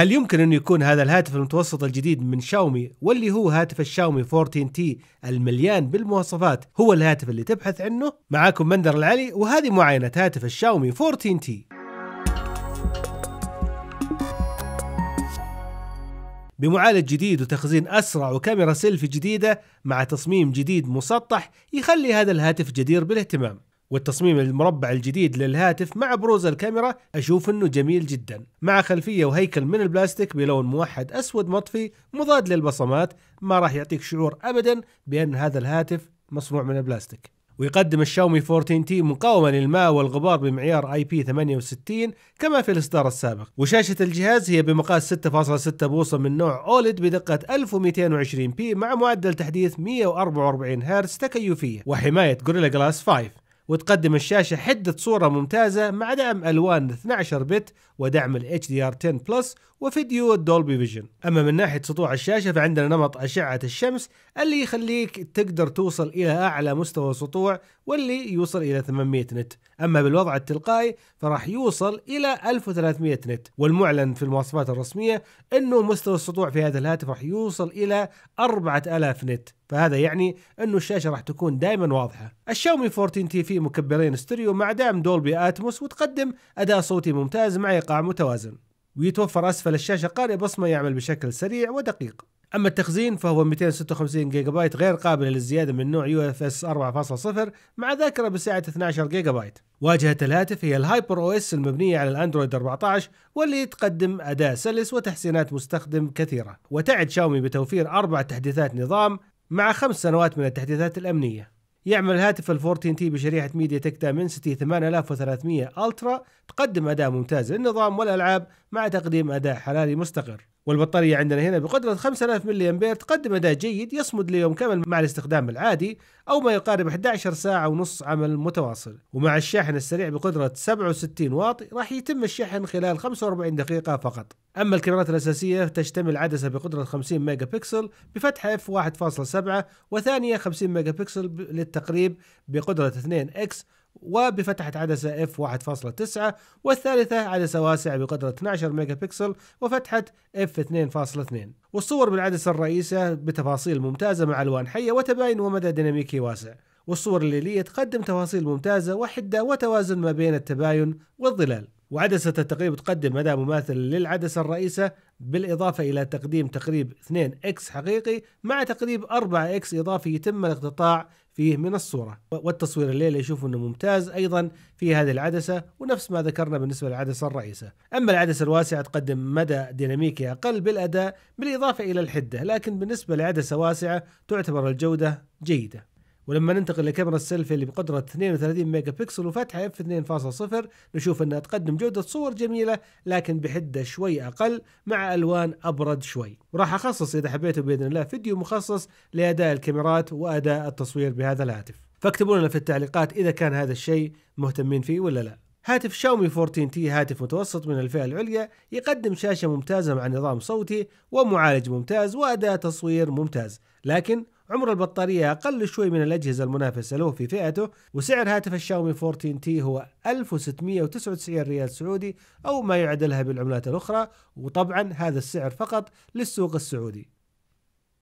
هل يمكن أن يكون هذا الهاتف المتوسط الجديد من شاومي واللي هو هاتف الشاومي 14 تي المليان بالمواصفات هو الهاتف اللي تبحث عنه؟ معاكم مندر العلي وهذه معاينة هاتف الشاومي 14 تي بمعالج جديد وتخزين أسرع وكاميرا سيلفي جديدة مع تصميم جديد مسطح يخلي هذا الهاتف جدير بالاهتمام والتصميم المربع الجديد للهاتف مع بروز الكاميرا أشوف أنه جميل جدا مع خلفية وهيكل من البلاستيك بلون موحد أسود مطفي مضاد للبصمات ما راح يعطيك شعور أبدا بأن هذا الهاتف مصنوع من البلاستيك ويقدم الشاومي 14 تي مقاومة للماء والغبار بمعيار اي بي 68 كما في الإصدار السابق وشاشة الجهاز هي بمقاس 6.6 بوصة من نوع أوليد بدقة 1220 بي مع معدل تحديث 144 هرتز تكيفية وحماية جوريلا جلاس 5 وتقدم الشاشة حدة صورة ممتازة مع دعم ألوان 12 بت ودعم ال HDR10 بلس وفيديو Dolby فيجن أما من ناحية سطوع الشاشة فعندنا نمط أشعة الشمس اللي يخليك تقدر توصل إلى أعلى مستوى سطوع واللي يوصل إلى 800 نت أما بالوضع التلقائي فراح يوصل إلى 1300 نت والمعلن في المواصفات الرسمية أنه مستوى السطوع في هذا الهاتف راح يوصل إلى 4000 نت فهذا يعني انه الشاشه راح تكون دائما واضحه. الشاومي 14 تي في مكبرين ستيريو مع دعم دولبي اتموس وتقدم اداء صوتي ممتاز مع ايقاع متوازن. ويتوفر اسفل الشاشه قارئ بصمه يعمل بشكل سريع ودقيق. اما التخزين فهو 256 جيجا بايت غير قابل للزياده من نوع يو اف اس 4.0 مع ذاكره بسعه 12 جيجا بايت. واجهه الهاتف هي الهايبر او اس المبنيه على الاندرويد 14 واللي تقدم اداء سلس وتحسينات مستخدم كثيره. وتعد شاومي بتوفير اربع تحديثات نظام مع خمس سنوات من التحديثات الأمنية يعمل الهاتف ال 14 تي بشريحة ميديا تك دايمنسيتي 8300 ألترا تقدم أداء ممتاز للنظام والألعاب مع تقديم أداء حراري مستقر والبطارية عندنا هنا بقدرة 5000 ملي أمبير تقدم أداء جيد يصمد ليوم كامل مع الاستخدام العادي أو ما يقارب 11 ساعة ونص عمل متواصل ومع الشاحن السريع بقدرة 67 واط راح يتم الشحن خلال 45 دقيقة فقط أما الكاميرات الأساسية تشتمل عدسة بقدرة 50 ميجا بكسل بفتحة اف 1.7 وثانية 50 ميجا بكسل للتقريب بقدرة 2 اكس وبفتحة عدسة اف 1.9 والثالثة عدسة واسعة بقدرة 12 ميجا بكسل وفتحة اف 2.2 والصور بالعدسة الرئيسة بتفاصيل ممتازة مع ألوان حية وتباين ومدى ديناميكي واسع والصور الليلية تقدم تفاصيل ممتازة وحدة وتوازن ما بين التباين والظلال وعدسة التقريب تقدم مدى مماثل للعدسة الرئيسة بالإضافة إلى تقديم تقريب 2x حقيقي مع تقريب 4x إضافي يتم الاقتطاع فيه من الصورة والتصوير الليلي يشوف أنه ممتاز أيضا في هذه العدسة ونفس ما ذكرنا بالنسبة للعدسة الرئيسة أما العدسة الواسعة تقدم مدى ديناميكي أقل بالأداء بالإضافة إلى الحدة لكن بالنسبة لعدسة واسعة تعتبر الجودة جيدة ولما ننتقل لكاميرا السيلفي اللي بقدرة 32 ميجا بكسل وفتحة اف 2.0 نشوف انها تقدم جودة صور جميلة لكن بحدة شوي اقل مع الوان ابرد شوي وراح اخصص اذا حبيتوا باذن الله فيديو مخصص لاداء الكاميرات واداء التصوير بهذا الهاتف فاكتبوا لنا في التعليقات اذا كان هذا الشيء مهتمين فيه ولا لا هاتف شاومي 14 تي هاتف متوسط من الفئة العليا يقدم شاشة ممتازة مع نظام صوتي ومعالج ممتاز وأداء تصوير ممتاز لكن عمر البطارية أقل شوي من الأجهزة المنافسة له في فئته وسعر هاتف الشاومي 14 تي هو 1699 ريال سعودي أو ما يعدلها بالعملات الأخرى وطبعا هذا السعر فقط للسوق السعودي